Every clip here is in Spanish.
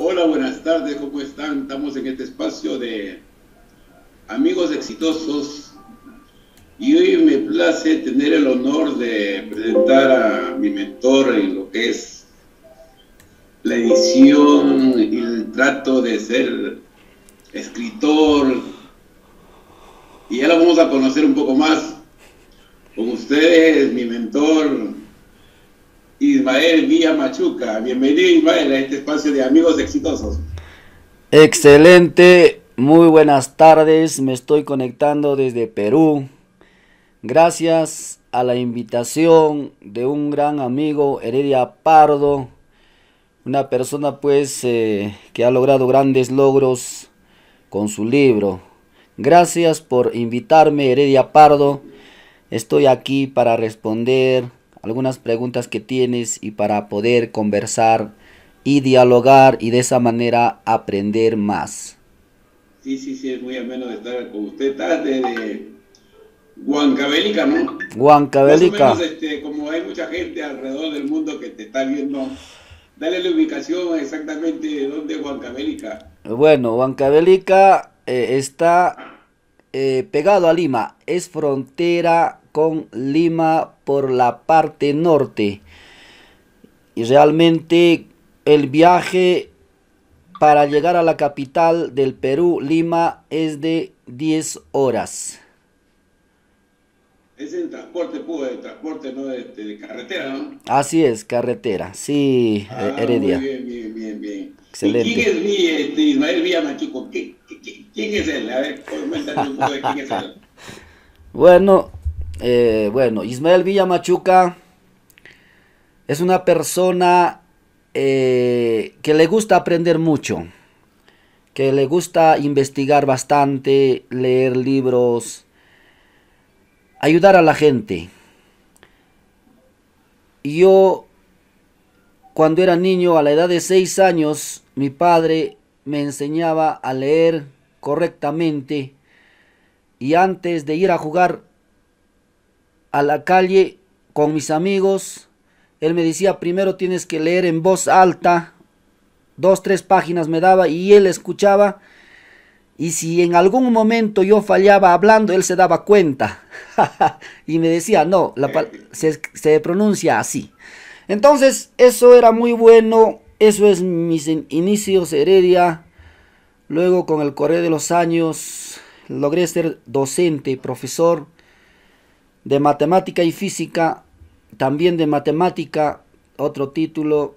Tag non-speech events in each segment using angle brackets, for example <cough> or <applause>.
Hola, buenas tardes, ¿cómo están? Estamos en este espacio de amigos exitosos y hoy me place tener el honor de presentar a mi mentor en lo que es la edición y el trato de ser escritor. Y ya vamos a conocer un poco más. Con ustedes, mi mentor, Ismael Villa Machuca. Bienvenido Ismael a este espacio de amigos exitosos. Excelente, muy buenas tardes, me estoy conectando desde Perú. Gracias a la invitación de un gran amigo, Heredia Pardo, una persona pues eh, que ha logrado grandes logros con su libro. Gracias por invitarme, Heredia Pardo. Estoy aquí para responder algunas preguntas que tienes y para poder conversar y dialogar y de esa manera aprender más. Sí, sí, sí, es muy ameno de estar con usted. Está de Huancabélica, ¿no? Huancabélica. Este, como hay mucha gente alrededor del mundo que te está viendo, dale la ubicación exactamente de dónde es Huancabélica. Bueno, Huancabélica eh, está eh, pegado a Lima, es frontera con Lima por la parte norte. Y realmente el viaje para llegar a la capital del Perú, Lima, es de 10 horas. Es el transporte público, pues, el transporte no este, de, carretera, ¿no? Así es, carretera, sí, ah, Heredia. bien, bien, bien, bien. Excelente. ¿Quién es mi, este, Ismael Villana, quién es él? A ver, coméntanos un poco de quién es él. <laughs> Bueno, eh, bueno, Ismael Villa Machuca es una persona eh, que le gusta aprender mucho, que le gusta investigar bastante, leer libros, ayudar a la gente. Yo, cuando era niño, a la edad de 6 años, mi padre me enseñaba a leer correctamente y antes de ir a jugar a la calle con mis amigos. Él me decía, primero tienes que leer en voz alta. Dos, tres páginas me daba y él escuchaba. Y si en algún momento yo fallaba hablando, él se daba cuenta. <laughs> y me decía, no, se, pronuncia así. Entonces, eso era muy bueno. Eso es mis inicios heredia. Luego, con el correr de los años, logré ser docente, profesor de matemática y física, también de matemática, otro título.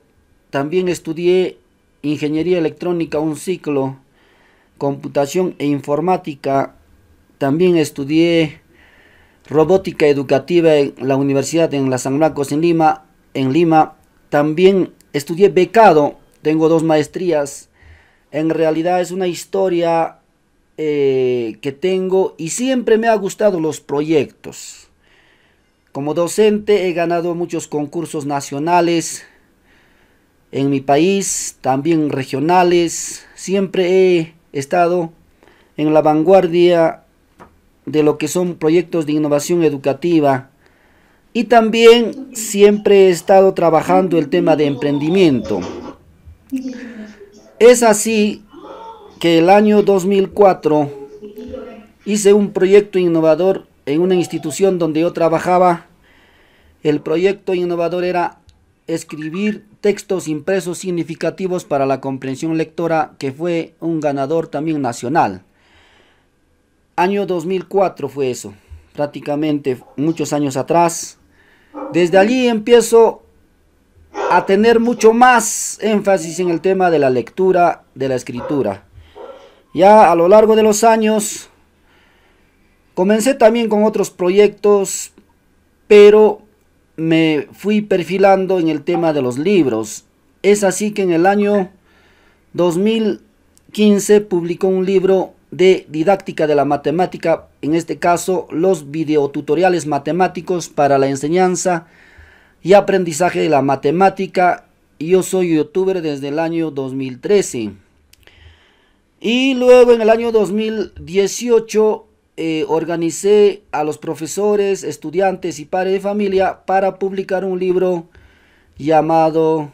También estudié ingeniería electrónica un ciclo, computación e informática. También estudié robótica educativa en la universidad en la San Marcos en Lima, en Lima. También estudié becado, tengo dos maestrías. En realidad es una historia eh, que tengo y siempre me ha gustado los proyectos. Como docente he ganado muchos concursos nacionales en mi país, también regionales. Siempre he estado en la vanguardia de lo que son proyectos de innovación educativa. Y también siempre he estado trabajando el tema de emprendimiento. Es así que el año 2004 hice un proyecto innovador en una institución donde yo trabajaba, el proyecto innovador era escribir textos impresos significativos para la comprensión lectora, que fue un ganador también nacional. Año 2004 fue eso, prácticamente muchos años atrás. Desde allí empiezo a tener mucho más énfasis en el tema de la lectura, de la escritura. Ya a lo largo de los años Comencé también con otros proyectos, pero me fui perfilando en el tema de los libros. Es así que en el año 2015 publicó un libro de didáctica de la matemática, en este caso los videotutoriales matemáticos para la enseñanza y aprendizaje de la matemática. Yo soy youtuber desde el año 2013. Y luego en el año 2018 eh, organicé a los profesores, estudiantes y padres de familia para publicar un libro llamado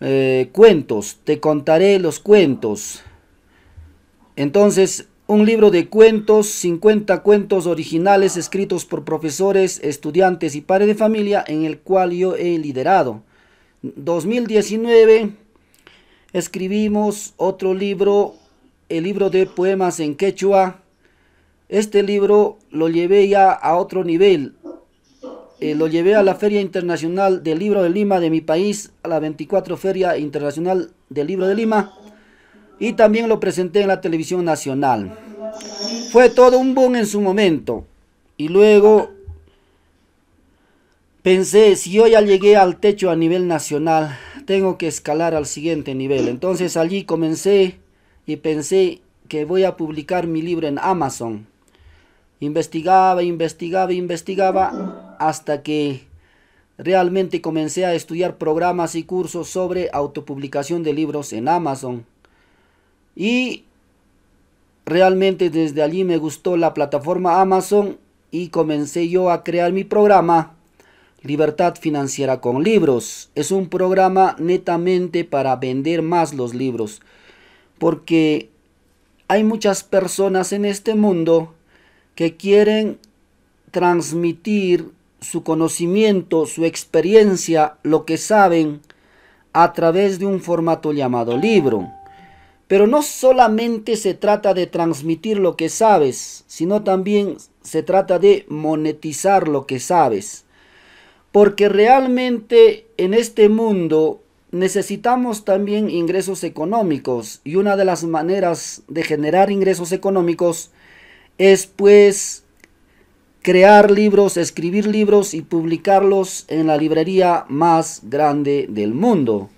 eh, Cuentos. Te contaré los cuentos. Entonces, un libro de cuentos, 50 cuentos originales escritos por profesores, estudiantes y padres de familia en el cual yo he liderado. 2019 escribimos otro libro, el libro de poemas en quechua este libro lo llevé ya a otro nivel. Eh, lo llevé a la Feria Internacional del Libro de Lima de mi país, a la 24 Feria Internacional del Libro de Lima, y también lo presenté en la televisión nacional. Fue todo un boom en su momento. Y luego pensé, si yo ya llegué al techo a nivel nacional, tengo que escalar al siguiente nivel. Entonces allí comencé y pensé que voy a publicar mi libro en Amazon. Investigaba, investigaba, investigaba hasta que realmente comencé a estudiar programas y cursos sobre autopublicación de libros en Amazon. Y realmente desde allí me gustó la plataforma Amazon y comencé yo a crear mi programa Libertad Financiera con Libros. Es un programa netamente para vender más los libros. Porque hay muchas personas en este mundo que quieren transmitir su conocimiento, su experiencia, lo que saben a través de un formato llamado libro. Pero no solamente se trata de transmitir lo que sabes, sino también se trata de monetizar lo que sabes. Porque realmente en este mundo necesitamos también ingresos económicos y una de las maneras de generar ingresos económicos es pues crear libros, escribir libros y publicarlos en la librería más grande del mundo.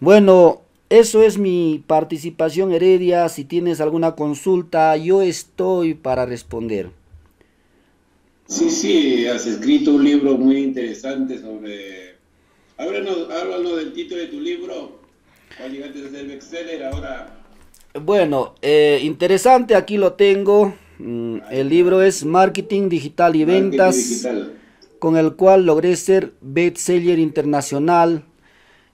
Bueno, eso es mi participación Heredia. Si tienes alguna consulta, yo estoy para responder. Sí, sí, has escrito un libro muy interesante sobre... Háblanos, háblanos del título de tu libro. ahora? Bueno, eh, interesante, aquí lo tengo. Mm, el libro es Marketing Digital y Ventas, con el cual logré ser bestseller internacional.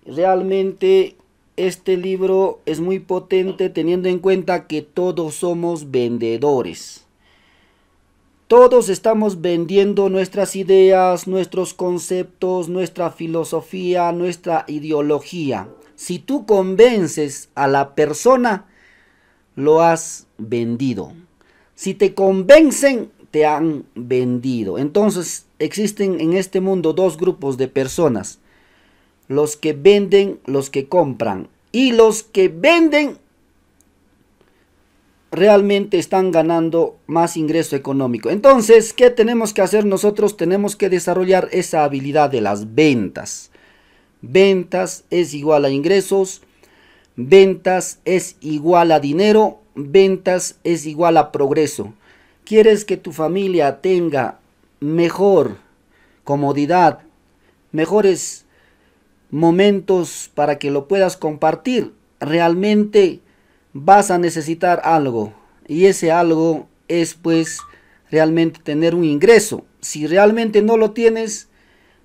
Realmente este libro es muy potente teniendo en cuenta que todos somos vendedores. Todos estamos vendiendo nuestras ideas, nuestros conceptos, nuestra filosofía, nuestra ideología. Si tú convences a la persona, lo has vendido. Si te convencen, te han vendido. Entonces, existen en este mundo dos grupos de personas. Los que venden, los que compran. Y los que venden realmente están ganando más ingreso económico. Entonces, ¿qué tenemos que hacer nosotros? Tenemos que desarrollar esa habilidad de las ventas. Ventas es igual a ingresos. Ventas es igual a dinero ventas es igual a progreso. ¿Quieres que tu familia tenga mejor comodidad, mejores momentos para que lo puedas compartir? Realmente vas a necesitar algo y ese algo es pues realmente tener un ingreso. Si realmente no lo tienes,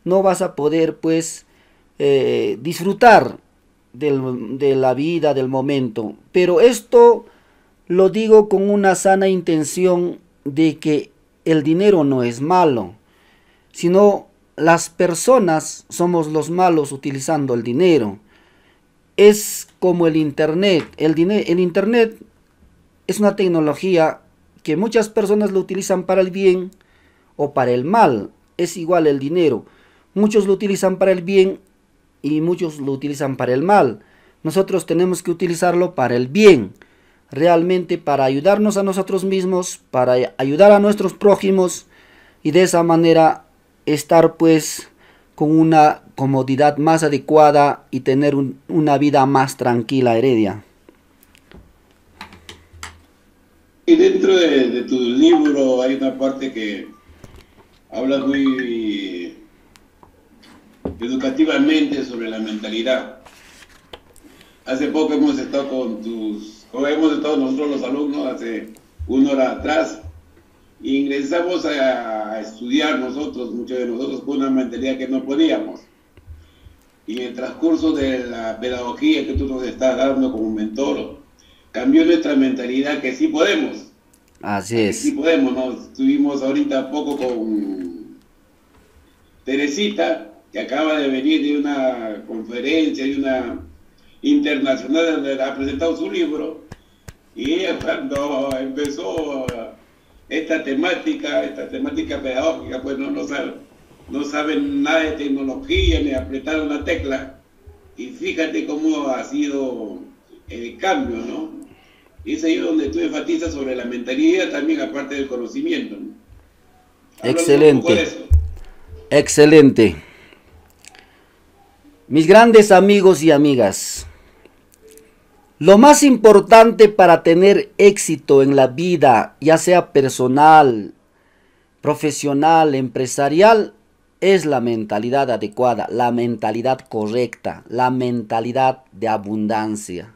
no vas a poder pues eh, disfrutar de la vida, del momento. Pero esto lo digo con una sana intención de que el dinero no es malo, sino las personas somos los malos utilizando el dinero. Es como el Internet. El, Internet es una tecnología que muchas personas lo utilizan para el bien o para el mal. Es igual el dinero. Muchos lo utilizan para el bien y muchos lo utilizan para el mal. Nosotros tenemos que utilizarlo para el bien realmente para ayudarnos a nosotros mismos, para ayudar a nuestros prójimos y de esa manera estar pues con una comodidad más adecuada y tener una vida más tranquila, Heredia. Y dentro de, tu libro hay una parte que habla muy educativamente sobre la mentalidad. Hace poco hemos estado con tus o hemos todos nosotros los alumnos hace una hora atrás, ingresamos a estudiar nosotros, muchos de nosotros, con una mentalidad que no podíamos. Y en el transcurso de la pedagogía que tú nos estás dando como mentor, cambió nuestra mentalidad que sí podemos. Así es. sí podemos, Nos Estuvimos ahorita poco con Teresita, que acaba de venir de una conferencia, y una internacional ha presentado su libro. Y cuando empezó esta temática, esta temática pedagógica, pues no, no saben nada de tecnología ni apretar una tecla. Y fíjate cómo ha sido el cambio, ¿no? Y es ahí donde tú enfatizas sobre la mentalidad también, aparte del conocimiento. Excelente. Excelente. Mis grandes amigos y amigas, lo más importante para tener éxito en la vida, ya sea personal, profesional, empresarial, es la mentalidad adecuada, la mentalidad correcta, la mentalidad de abundancia.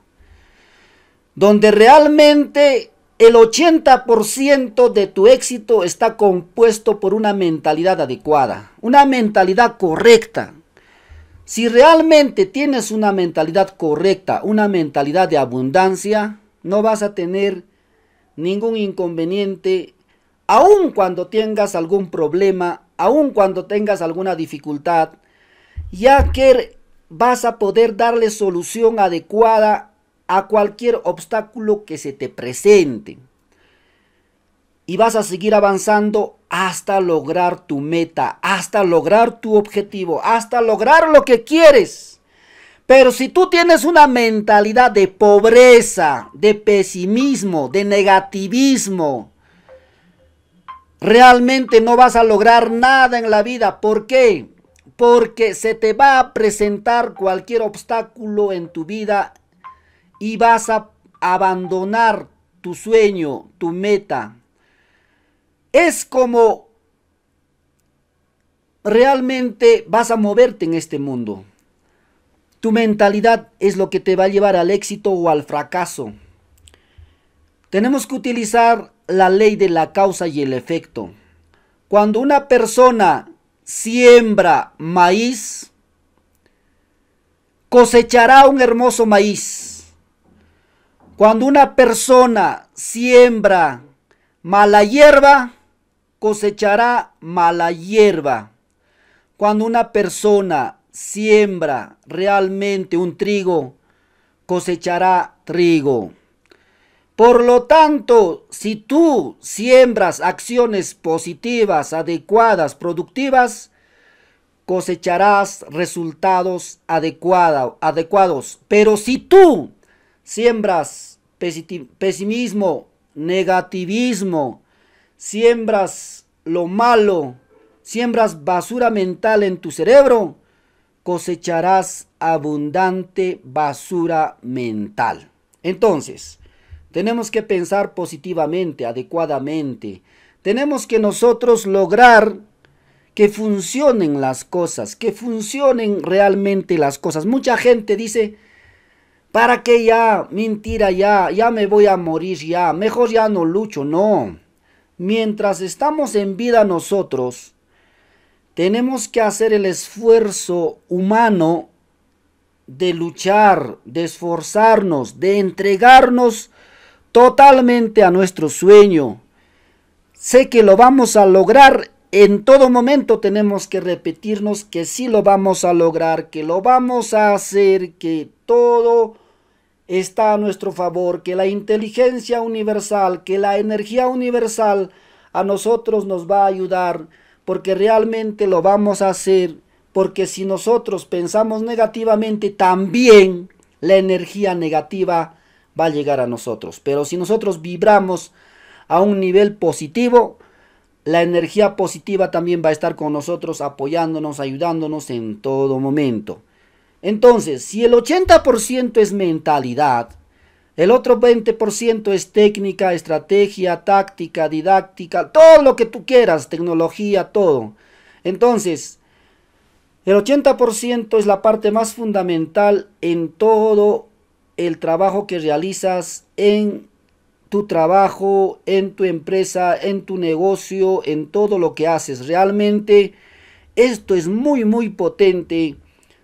Donde realmente el 80% de tu éxito está compuesto por una mentalidad adecuada, una mentalidad correcta, si realmente tienes una mentalidad correcta, una mentalidad de abundancia, no vas a tener ningún inconveniente, aun cuando tengas algún problema, aun cuando tengas alguna dificultad, ya que vas a poder darle solución adecuada a cualquier obstáculo que se te presente. Y vas a seguir avanzando hasta lograr tu meta, hasta lograr tu objetivo, hasta lograr lo que quieres. Pero si tú tienes una mentalidad de pobreza, de pesimismo, de negativismo, realmente no vas a lograr nada en la vida. ¿Por qué? Porque se te va a presentar cualquier obstáculo en tu vida y vas a abandonar tu sueño, tu meta, es como realmente vas a moverte en este mundo. Tu mentalidad es lo que te va a llevar al éxito o al fracaso. Tenemos que utilizar la ley de la causa y el efecto. Cuando una persona siembra maíz, cosechará un hermoso maíz. Cuando una persona siembra mala hierba, cosechará mala hierba. Cuando una persona siembra realmente un trigo, cosechará trigo. Por lo tanto, si tú siembras acciones positivas, adecuadas, productivas, cosecharás resultados adecuados. Pero si tú siembras pesimismo, negativismo, siembras lo malo, siembras basura mental en tu cerebro, cosecharás abundante basura mental. Entonces, tenemos que pensar positivamente, adecuadamente. Tenemos que nosotros lograr que funcionen las cosas, que funcionen realmente las cosas. Mucha gente dice, ¿para qué ya? Mentira ya, ya me voy a morir ya, mejor ya no lucho. No, mientras estamos en vida nosotros, tenemos que hacer el esfuerzo humano de luchar, de esforzarnos, de entregarnos totalmente a nuestro sueño. Sé que lo vamos a lograr. En todo momento tenemos que repetirnos que sí lo vamos a lograr, que lo vamos a hacer, que todo está a nuestro favor, que la inteligencia universal, que la energía universal a nosotros nos va a ayudar, porque realmente lo vamos a hacer, porque si nosotros pensamos negativamente, también la energía negativa va a llegar a nosotros. Pero si nosotros vibramos a un nivel positivo, la energía positiva también va a estar con nosotros apoyándonos, ayudándonos en todo momento. Entonces, si el 80% es mentalidad, el otro 20% es técnica, estrategia, táctica, didáctica, todo lo que tú quieras, tecnología, todo. Entonces, el 80% es la parte más fundamental en todo el trabajo que realizas en tu trabajo, en tu empresa, en tu negocio, en todo lo que haces. Realmente esto es muy, muy potente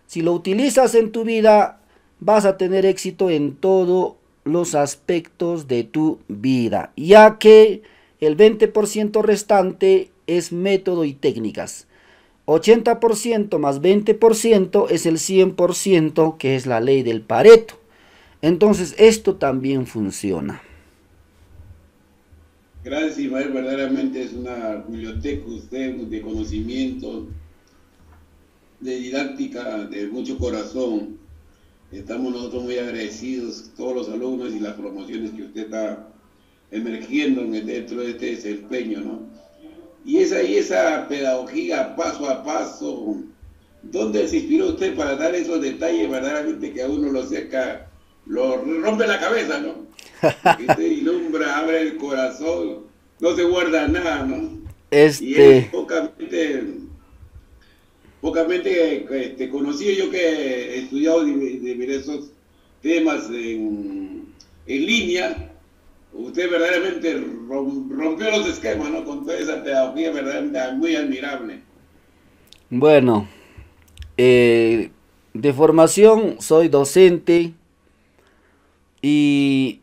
si lo utilizas en tu vida, vas a tener éxito en todos los aspectos de tu vida, ya que el 20% restante es método y técnicas. 80% más 20% es el 100%, que es la ley del Pareto. Entonces, esto también funciona. Gracias, Iván. Verdaderamente es una biblioteca usted de conocimientos, de didáctica de mucho corazón. Estamos nosotros muy agradecidos, todos los alumnos y las promociones que usted está emergiendo dentro de este desempeño, ¿no? Y esa, y esa pedagogía paso a paso, ¿dónde se inspiró usted para dar esos detalles verdaderamente que a uno lo seca, lo rompe la cabeza, ¿no? Que se <laughs> ilumbra, abre el corazón, no se guarda nada, ¿no? Este... Y es, Pocamente te este, yo que he estudiado diversos temas en, línea. Usted verdaderamente rompió los esquemas, ¿no? Con toda esa pedagogía verdaderamente muy admirable. Bueno, eh, de formación soy docente y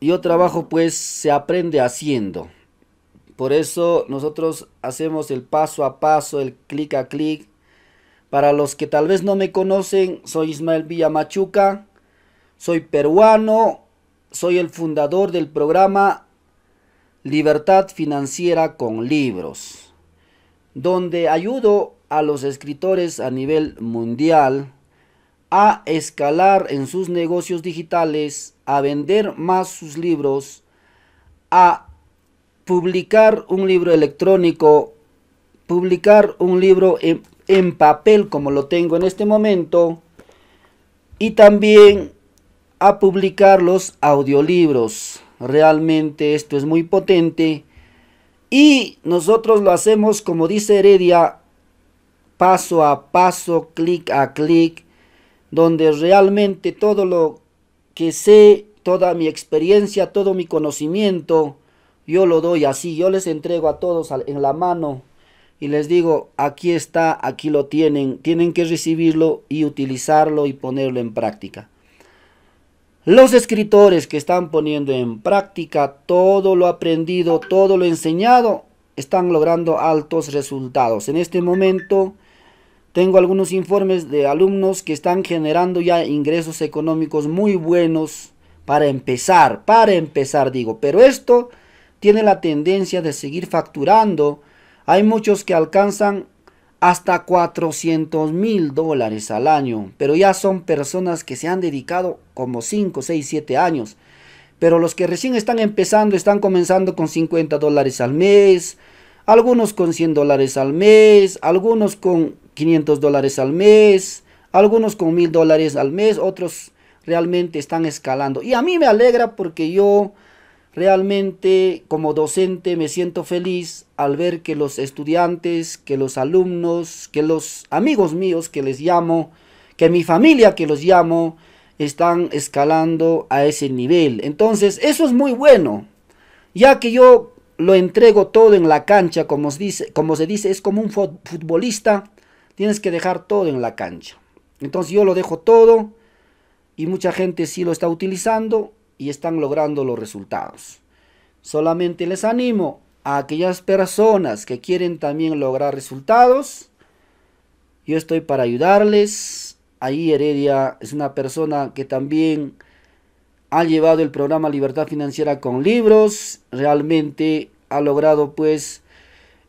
yo trabajo pues se aprende haciendo. Por eso nosotros hacemos el paso a paso, el clic a clic. Para los que tal vez no me conocen, soy Ismael Villamachuca, soy peruano, soy el fundador del programa Libertad Financiera con Libros, donde ayudo a los escritores a nivel mundial a escalar en sus negocios digitales, a vender más sus libros, a publicar un libro electrónico, publicar un libro en, papel como lo tengo en este momento y también a publicar los audiolibros. Realmente esto es muy potente y nosotros lo hacemos como dice Heredia paso a paso, clic a clic, donde realmente todo lo que sé, toda mi experiencia, todo mi conocimiento, yo lo doy así, yo les entrego a todos en la mano y les digo, aquí está, aquí lo tienen, tienen que recibirlo y utilizarlo y ponerlo en práctica. Los escritores que están poniendo en práctica todo lo aprendido, todo lo enseñado, están logrando altos resultados. En este momento tengo algunos informes de alumnos que están generando ya ingresos económicos muy buenos para empezar, para empezar digo, pero esto tiene la tendencia de seguir facturando. Hay muchos que alcanzan hasta 400 mil dólares al año, pero ya son personas que se han dedicado como 5, 6, 7 años. Pero los que recién están empezando están comenzando con 50 dólares al mes, algunos con 100 dólares al mes, algunos con 500 dólares al mes, algunos con 1000 dólares al mes, otros realmente están escalando. Y a mí me alegra porque yo Realmente como docente me siento feliz al ver que los estudiantes, que los alumnos, que los amigos míos que les llamo, que mi familia que los llamo, están escalando a ese nivel. Entonces, eso es muy bueno, ya que yo lo entrego todo en la cancha, como se dice, como se dice es como un futbolista, tienes que dejar todo en la cancha. Entonces yo lo dejo todo y mucha gente sí lo está utilizando y están logrando los resultados. Solamente les animo a aquellas personas que quieren también lograr resultados. Yo estoy para ayudarles. Ahí Heredia es una persona que también ha llevado el programa Libertad Financiera con libros. Realmente ha logrado pues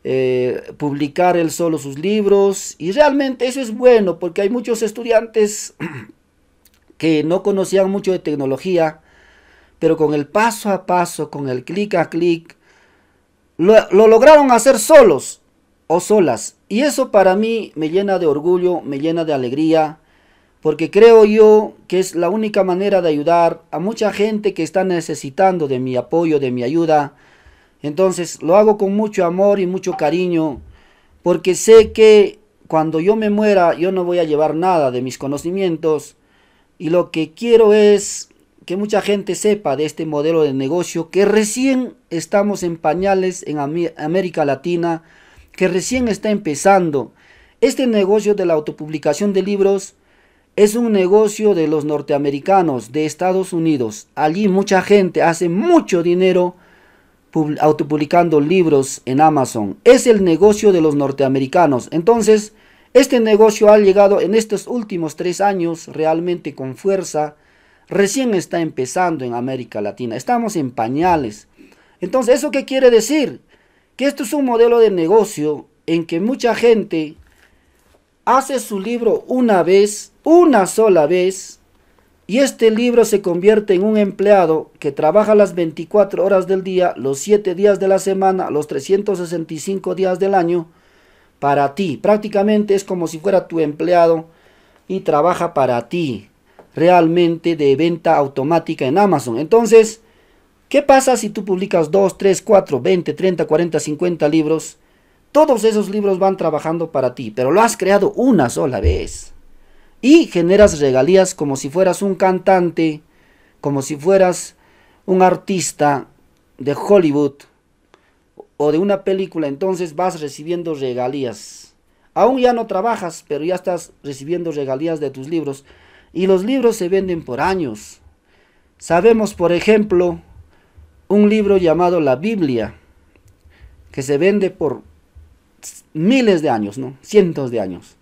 eh, publicar él solo sus libros. Y realmente eso es bueno porque hay muchos estudiantes <clears throat> que no conocían mucho de tecnología pero con el paso a paso, con el clic a clic, lo, lograron hacer solos o solas. Y eso para mí me llena de orgullo, me llena de alegría, porque creo yo que es la única manera de ayudar a mucha gente que está necesitando de mi apoyo, de mi ayuda. Entonces lo hago con mucho amor y mucho cariño, porque sé que cuando yo me muera yo no voy a llevar nada de mis conocimientos y lo que quiero es que mucha gente sepa de este modelo de negocio, que recién estamos en pañales en América Latina, que recién está empezando. Este negocio de la autopublicación de libros es un negocio de los norteamericanos, de Estados Unidos. Allí mucha gente hace mucho dinero autopublicando libros en Amazon. Es el negocio de los norteamericanos. Entonces, este negocio ha llegado en estos últimos tres años realmente con fuerza recién está empezando en América Latina. Estamos en pañales. Entonces, ¿eso qué quiere decir? Que esto es un modelo de negocio en que mucha gente hace su libro una vez, una sola vez, y este libro se convierte en un empleado que trabaja las 24 horas del día, los 7 días de la semana, los 365 días del año, para ti. Prácticamente es como si fuera tu empleado y trabaja para ti realmente de venta automática en Amazon. Entonces, ¿qué pasa si tú publicas 2, 3, 4, 20, 30, 40, 50 libros? Todos esos libros van trabajando para ti, pero lo has creado una sola vez. Y generas regalías como si fueras un cantante, como si fueras un artista de Hollywood o de una película, entonces vas recibiendo regalías. Aún ya no trabajas, pero ya estás recibiendo regalías de tus libros y los libros se venden por años. Sabemos, por ejemplo, un libro llamado la Biblia, que se vende por miles de años, ¿no? Cientos de años.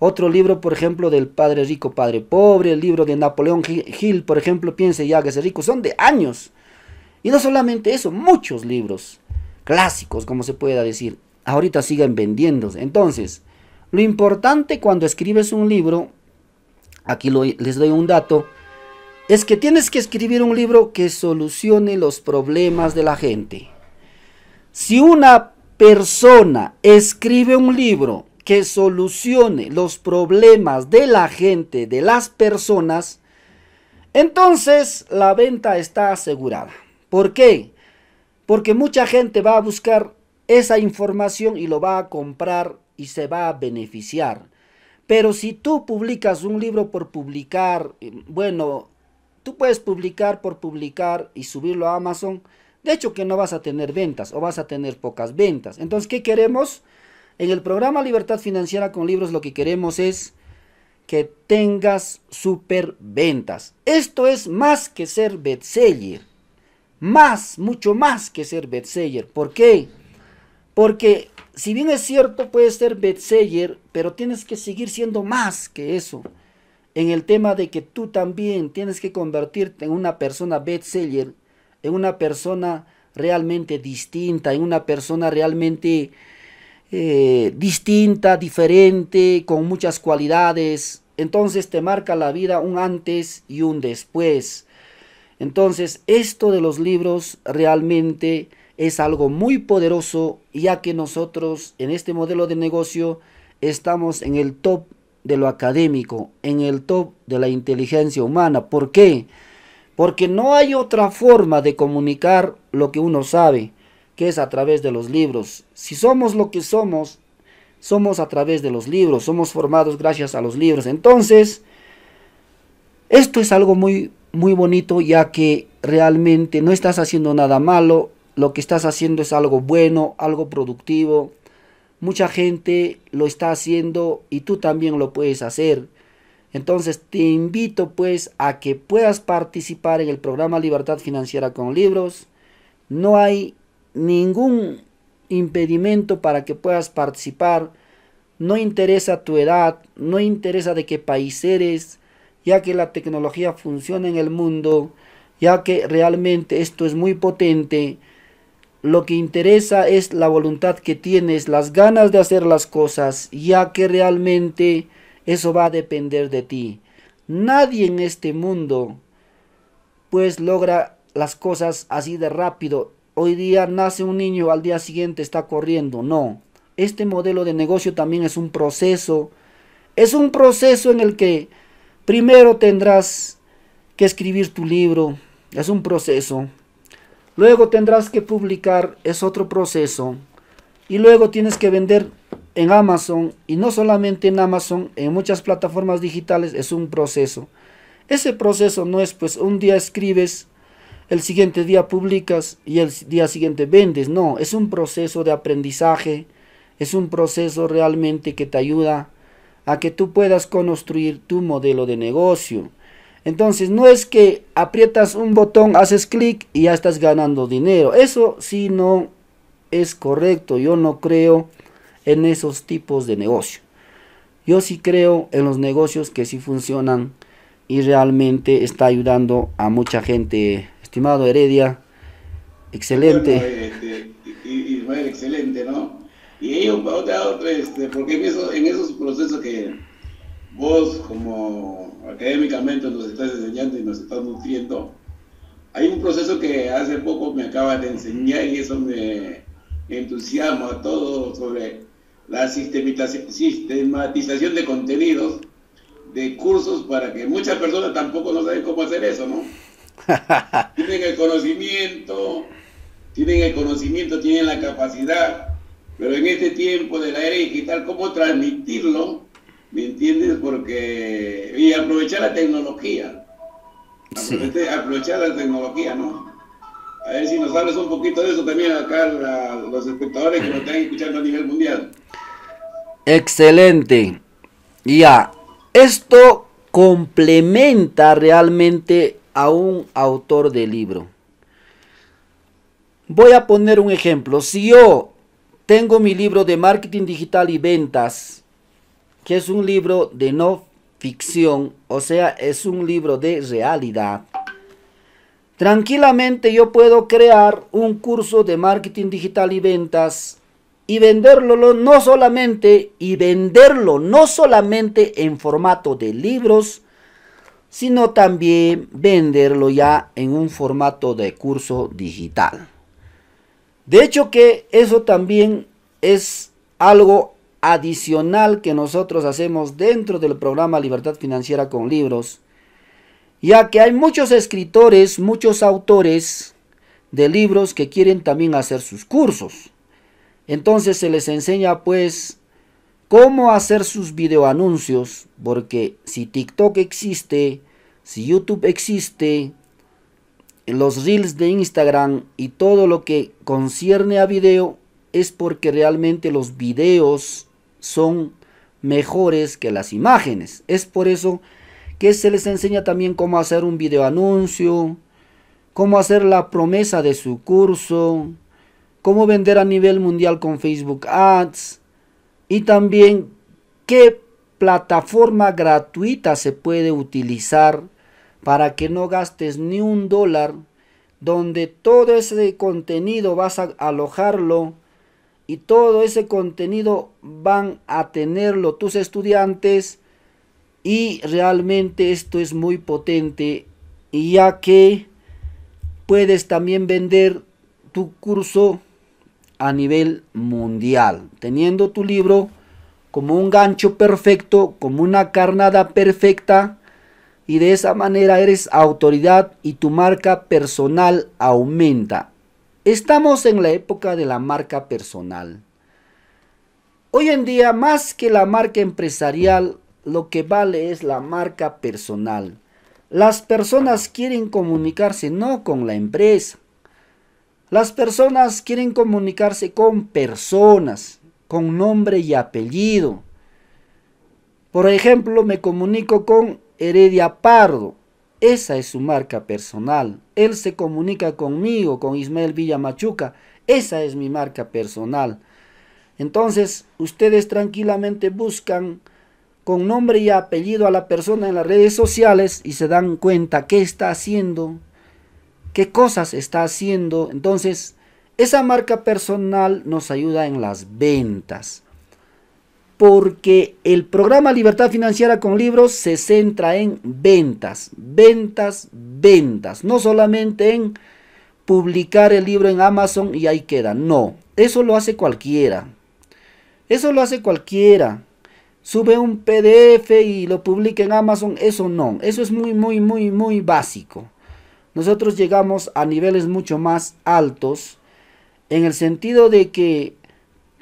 Otro libro, por ejemplo, del Padre Rico, Padre Pobre, el libro de Napoleón Hill, por ejemplo, Piense y hágase rico, son de años. Y no solamente eso, muchos libros clásicos, como se pueda decir, ahorita siguen vendiéndose. Entonces, lo importante cuando escribes un libro aquí les doy un dato, es que tienes que escribir un libro que solucione los problemas de la gente. Si una persona escribe un libro que solucione los problemas de la gente, de las personas, entonces la venta está asegurada. ¿Por qué? Porque mucha gente va a buscar esa información y lo va a comprar y se va a beneficiar. Pero si tú publicas un libro por publicar, eh, bueno, tú puedes publicar por publicar y subirlo a Amazon, de hecho que no vas a tener ventas o vas a tener pocas ventas. Entonces, ¿qué queremos? En el programa Libertad Financiera con Libros lo que queremos es que tengas super ventas. Esto es más que ser bestseller. Más, mucho más que ser bestseller. ¿Por qué? Porque si bien es cierto, puede ser bestseller, pero tienes que seguir siendo más que eso. En el tema de que tú también tienes que convertirte en una persona bestseller, en una persona realmente distinta, en una persona realmente eh, distinta, diferente, con muchas cualidades. Entonces te marca la vida un antes y un después. Entonces esto de los libros realmente es algo muy poderoso ya que nosotros en este modelo de negocio estamos en el top de lo académico, en el top de la inteligencia humana. ¿Por qué? Porque no hay otra forma de comunicar lo que uno sabe, que es a través de los libros. Si somos lo que somos, somos a través de los libros, somos formados gracias a los libros. Entonces, esto es algo muy, muy bonito ya que realmente no estás haciendo nada malo, lo que estás haciendo es algo bueno, algo productivo. Mucha gente lo está haciendo y tú también lo puedes hacer. Entonces te invito pues a que puedas participar en el programa Libertad Financiera con Libros. No hay ningún impedimento para que puedas participar. No interesa tu edad, no interesa de qué país eres, ya que la tecnología funciona en el mundo, ya que realmente esto es muy potente lo que interesa es la voluntad que tienes, las ganas de hacer las cosas, ya que realmente eso va a depender de ti. Nadie en este mundo pues logra las cosas así de rápido. Hoy día nace un niño, al día siguiente está corriendo. No, este modelo de negocio también es un proceso. Es un proceso en el que primero tendrás que escribir tu libro. Es un proceso. Luego tendrás que publicar, es otro proceso. Y luego tienes que vender en Amazon y no solamente en Amazon, en muchas plataformas digitales es un proceso. Ese proceso no es pues un día escribes, el siguiente día publicas y el día siguiente vendes. No, es un proceso de aprendizaje, es un proceso realmente que te ayuda a que tú puedas construir tu modelo de negocio. Entonces no es que aprietas un botón, haces clic y ya estás ganando dinero. Eso sí no es correcto. Yo no creo en esos tipos de negocio. Yo sí creo en los negocios que sí funcionan y realmente está ayudando a mucha gente. Estimado Heredia, excelente. Este, excelente, ¿no? Y ellos, pues, este, porque en eso, en esos procesos que vos como académicamente nos estás enseñando y nos estás nutriendo, hay un proceso que hace poco me acabas de enseñar y eso me entusiasma a todos sobre la sistematización de contenidos de cursos para que muchas personas tampoco no saben cómo hacer eso, ¿no? <laughs> tienen el conocimiento, tienen el conocimiento, tienen la capacidad, pero en este tiempo de la era digital, ¿cómo transmitirlo? ¿Me entiendes? Porque. Y aprovechar la tecnología. Aprovechar la tecnología, ¿no? A ver si nos hablas un poquito de eso también acá a los espectadores que nos están escuchando a nivel mundial. Excelente. Ya, esto complementa realmente a un autor de libro. Voy a poner un ejemplo. Si yo tengo mi libro de marketing digital y ventas, que es un libro de no ficción, o sea, es un libro de realidad. Tranquilamente yo puedo crear un curso de marketing digital y ventas y venderlo no solamente y venderlo no solamente en formato de libros, sino también venderlo ya en un formato de curso digital. De hecho que eso también es algo adicional que nosotros hacemos dentro del programa Libertad Financiera con Libros, ya que hay muchos escritores, muchos autores de libros que quieren también hacer sus cursos. Entonces se les enseña pues cómo hacer sus videoanuncios, porque si TikTok existe, si YouTube existe, los reels de Instagram y todo lo que concierne a video es porque realmente los videos son mejores que las imágenes. Es por eso que se les enseña también cómo hacer un video anuncio, cómo hacer la promesa de su curso, cómo vender a nivel mundial con Facebook Ads y también qué plataforma gratuita se puede utilizar para que no gastes ni un dólar, donde todo ese contenido vas a alojarlo y todo ese contenido van a tenerlo tus estudiantes y realmente esto es muy potente ya que puedes también vender tu curso a nivel mundial teniendo tu libro como un gancho perfecto como una carnada perfecta y de esa manera eres autoridad y tu marca personal aumenta Estamos en la época de la marca personal. Hoy en día, más que la marca empresarial, lo que vale es la marca personal. Las personas quieren comunicarse no con la empresa. Las personas quieren comunicarse con personas, con nombre y apellido. Por ejemplo, me comunico con Heredia Pardo. Esa es su marca personal. Él se comunica conmigo, con Ismael Villamachuca. Esa es mi marca personal. Entonces, ustedes tranquilamente buscan con nombre y apellido a la persona en las redes sociales y se dan cuenta qué está haciendo, qué cosas está haciendo. Entonces, esa marca personal nos ayuda en las ventas porque el programa Libertad Financiera con Libros se centra en ventas, ventas, ventas, no solamente en publicar el libro en Amazon y ahí queda, no, eso lo hace cualquiera, eso lo hace cualquiera, sube un PDF y lo publica en Amazon, eso no, eso es muy, muy, muy, muy básico. Nosotros llegamos a niveles mucho más altos en el sentido de que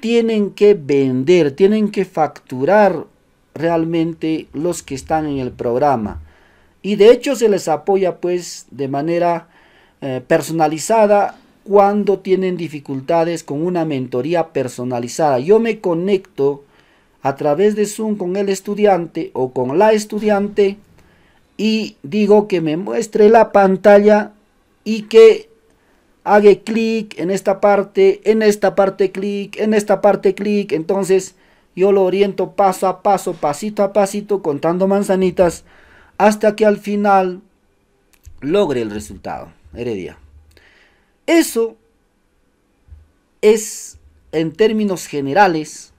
tienen que vender, tienen que facturar realmente los que están en el programa. Y de hecho se les apoya pues de manera eh, personalizada cuando tienen dificultades con una mentoría personalizada. Yo me conecto a través de Zoom con el estudiante o con la estudiante y digo que me muestre la pantalla y que haga clic en esta parte, en esta parte clic, en esta parte clic. Entonces yo lo oriento paso a paso, pasito a pasito, contando manzanitas, hasta que al final logre el resultado. Heredia. Eso es en términos generales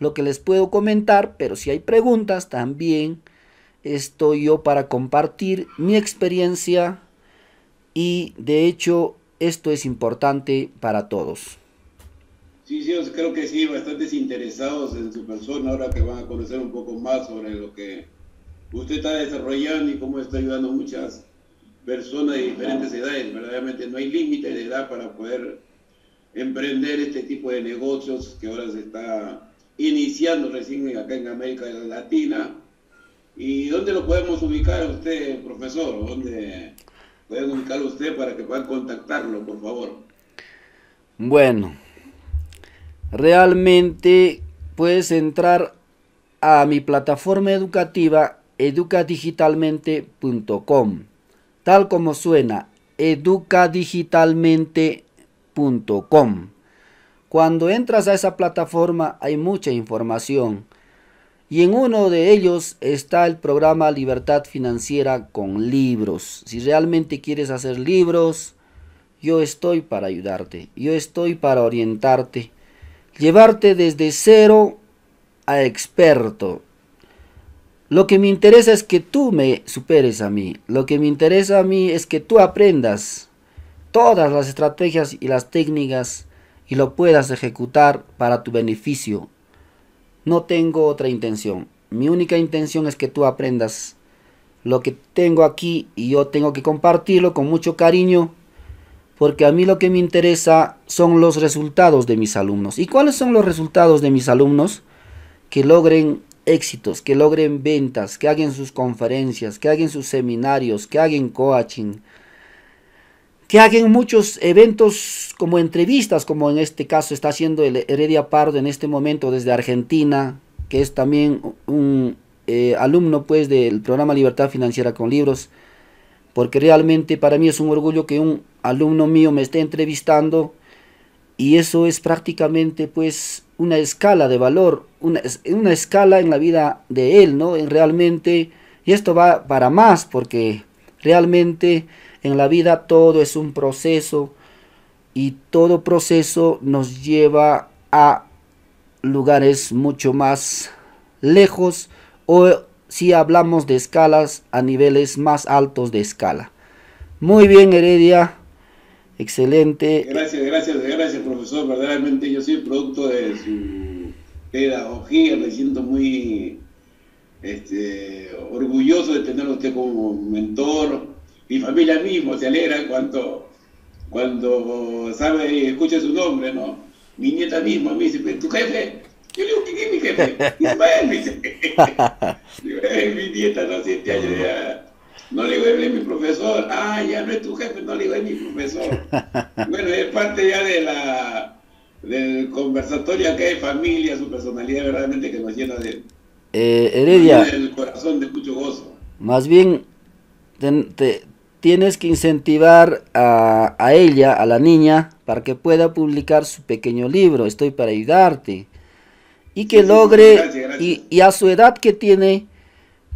lo que les puedo comentar, pero si hay preguntas también estoy yo para compartir mi experiencia y de hecho esto es importante para todos. Sí, sí, creo que sí, bastante interesados en su persona ahora que van a conocer un poco más sobre lo que usted está desarrollando y cómo está ayudando a muchas personas de diferentes edades. Verdaderamente no hay límite de edad para poder emprender este tipo de negocios que ahora se está iniciando recién acá en América Latina. ¿Y dónde lo podemos ubicar a usted, profesor? ¿Dónde? a usted para que puedan contactarlo, por favor. Bueno, realmente puedes entrar a mi plataforma educativa educadigitalmente.com, tal como suena, educadigitalmente.com. Cuando entras a esa plataforma hay mucha información y en uno de ellos está el programa Libertad Financiera con libros. Si realmente quieres hacer libros, yo estoy para ayudarte, yo estoy para orientarte, llevarte desde cero a experto. Lo que me interesa es que tú me superes a mí, lo que me interesa a mí es que tú aprendas todas las estrategias y las técnicas y lo puedas ejecutar para tu beneficio, no tengo otra intención. Mi única intención es que tú aprendas lo que tengo aquí y yo tengo que compartirlo con mucho cariño porque a mí lo que me interesa son los resultados de mis alumnos. ¿Y cuáles son los resultados de mis alumnos? Que logren éxitos, que logren ventas, que hagan sus conferencias, que hagan sus seminarios, que hagan coaching, que hagan muchos eventos como entrevistas, como en este caso está haciendo el Heredia Pardo en este momento desde Argentina, que es también un eh, alumno pues del programa Libertad Financiera con Libros, porque realmente para mí es un orgullo que un alumno mío me esté entrevistando y eso es prácticamente pues una escala de valor, una, una escala en la vida de él, ¿no? En realmente, y esto va para más porque realmente en la vida todo es un proceso y todo proceso nos lleva a lugares mucho más lejos o si hablamos de escalas a niveles más altos de escala. Muy bien, Heredia. Excelente. Gracias, gracias, gracias, profesor. Verdaderamente yo soy producto de su pedagogía. Me siento muy este, orgulloso de tener usted como mentor mi familia mismo se alegra cuando, cuando sabe y escucha su nombre, ¿no? Mi nieta misma me dice, ¿tu jefe? Yo le digo, ¿quién es mi jefe? Ismael, <laughs> me <laughs> mi nieta, ¿no? Siete años ya. No le digo, es mi profesor. Ah, ya no es tu jefe, no le digo, es mi profesor. <laughs> Bueno, es parte ya de la del conversatorio que hay familia, su personalidad verdaderamente que nos llena de... Eh, Heredia. el corazón de mucho gozo. Más bien, te, tienes que incentivar a, a, ella, a la niña, para que pueda publicar su pequeño libro, Estoy para ayudarte. Y que logre, Y, y, a su edad que tiene,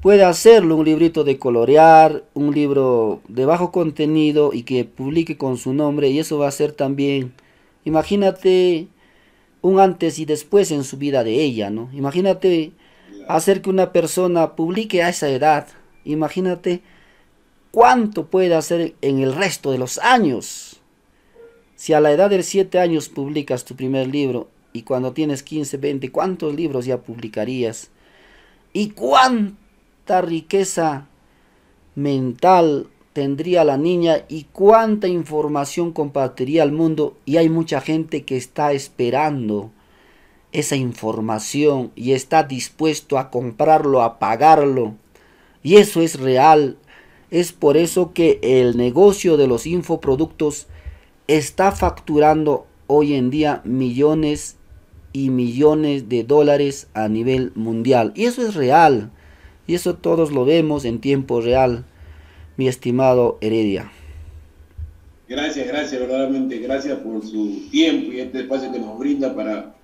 pueda hacerlo, un librito de colorear, un libro de bajo contenido y que publique con su nombre y eso va a ser también, imagínate, un antes y después en su vida de ella, ¿no? Imagínate hacer que una persona publique a esa edad, imagínate cuánto puede hacer en el resto de los años. Si a la edad de 7 años publicas tu primer libro y cuando tienes 15, 20, ¿cuántos libros ya publicarías? ¿Y cuánta riqueza mental tendría la niña y cuánta información compartiría al mundo? Y hay mucha gente que está esperando esa información y está dispuesto a comprarlo, a pagarlo. Y eso es real es por eso que el negocio de los infoproductos está facturando hoy en día millones y millones de dólares a nivel mundial. Y eso es real. Y eso todos lo vemos en tiempo real, mi estimado Heredia. Gracias, gracias, verdaderamente. Gracias por su tiempo y este espacio que nos brinda para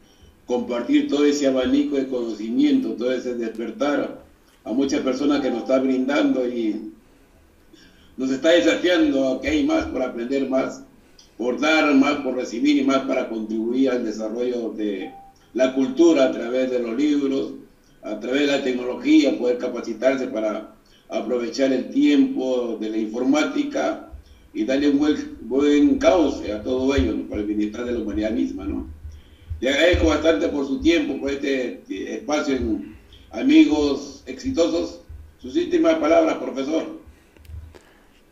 compartir todo ese abanico de conocimiento, todo ese despertar a muchas personas que nos está brindando y nos está desafiando a que hay más por aprender más, por dar más, por recibir y más para contribuir al desarrollo de la cultura a través de los libros, a través de la tecnología, poder capacitarse para aprovechar el tiempo de la informática y darle un buen, cauce a todo ello para el bienestar de la humanidad misma. ¿no? Le agradezco bastante por su tiempo, por este, este espacio Amigos Exitosos. Sus últimas palabras, profesor.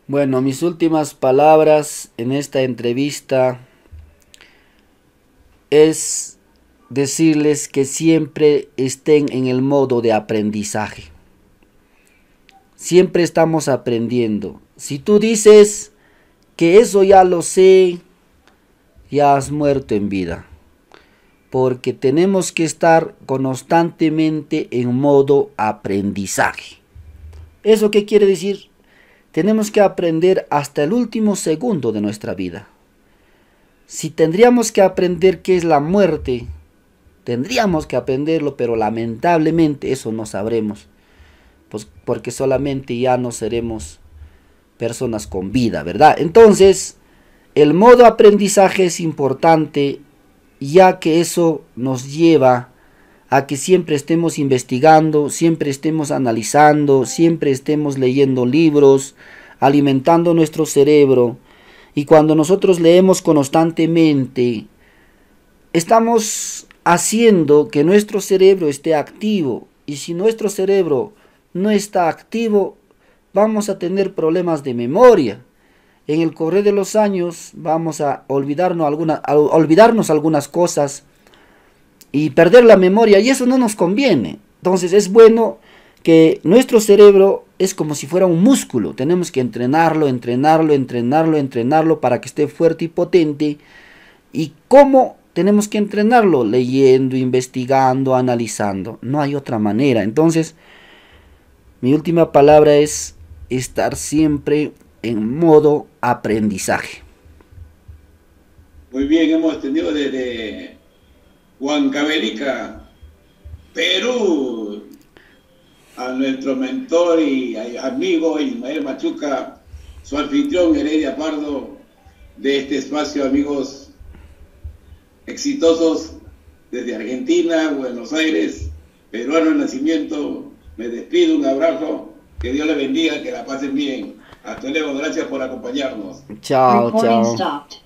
Bueno, mis últimas palabras en esta entrevista es decirles que siempre estén en el modo de aprendizaje. Siempre estamos aprendiendo. Si tú dices que eso ya lo sé, ya has muerto en vida. Porque tenemos que estar constantemente en modo aprendizaje. ¿Eso qué quiere decir? tenemos que aprender hasta el último segundo de nuestra vida. Si tendríamos que aprender qué es la muerte, tendríamos que aprenderlo, pero lamentablemente eso no sabremos, pues porque solamente ya no seremos personas con vida, ¿verdad? Entonces, el modo aprendizaje es importante, ya que eso nos lleva a que siempre estemos investigando, siempre estemos analizando, siempre estemos leyendo libros, alimentando nuestro cerebro. Y cuando nosotros leemos constantemente, estamos haciendo que nuestro cerebro esté activo. Y si nuestro cerebro no está activo, vamos a tener problemas de memoria. En el correr de los años vamos a olvidarnos, alguna, olvidarnos algunas cosas y perder la memoria y eso no nos conviene. Entonces es bueno que nuestro cerebro es como si fuera un músculo. Tenemos que entrenarlo, entrenarlo, entrenarlo, entrenarlo para que esté fuerte y potente. ¿Y cómo tenemos que entrenarlo? Leyendo, investigando, analizando. No hay otra manera. Entonces, mi última palabra es estar siempre en modo aprendizaje. Muy bien, hemos tenido desde Juan Cabelica, Perú, a nuestro mentor y amigo Ismael Machuca, su anfitrión Heredia Pardo, de este espacio, amigos exitosos desde Argentina, Buenos Aires, peruano de nacimiento. Me despido, un abrazo, que Dios le bendiga, que la pasen bien. Hasta luego, gracias por acompañarnos. Chao, chao.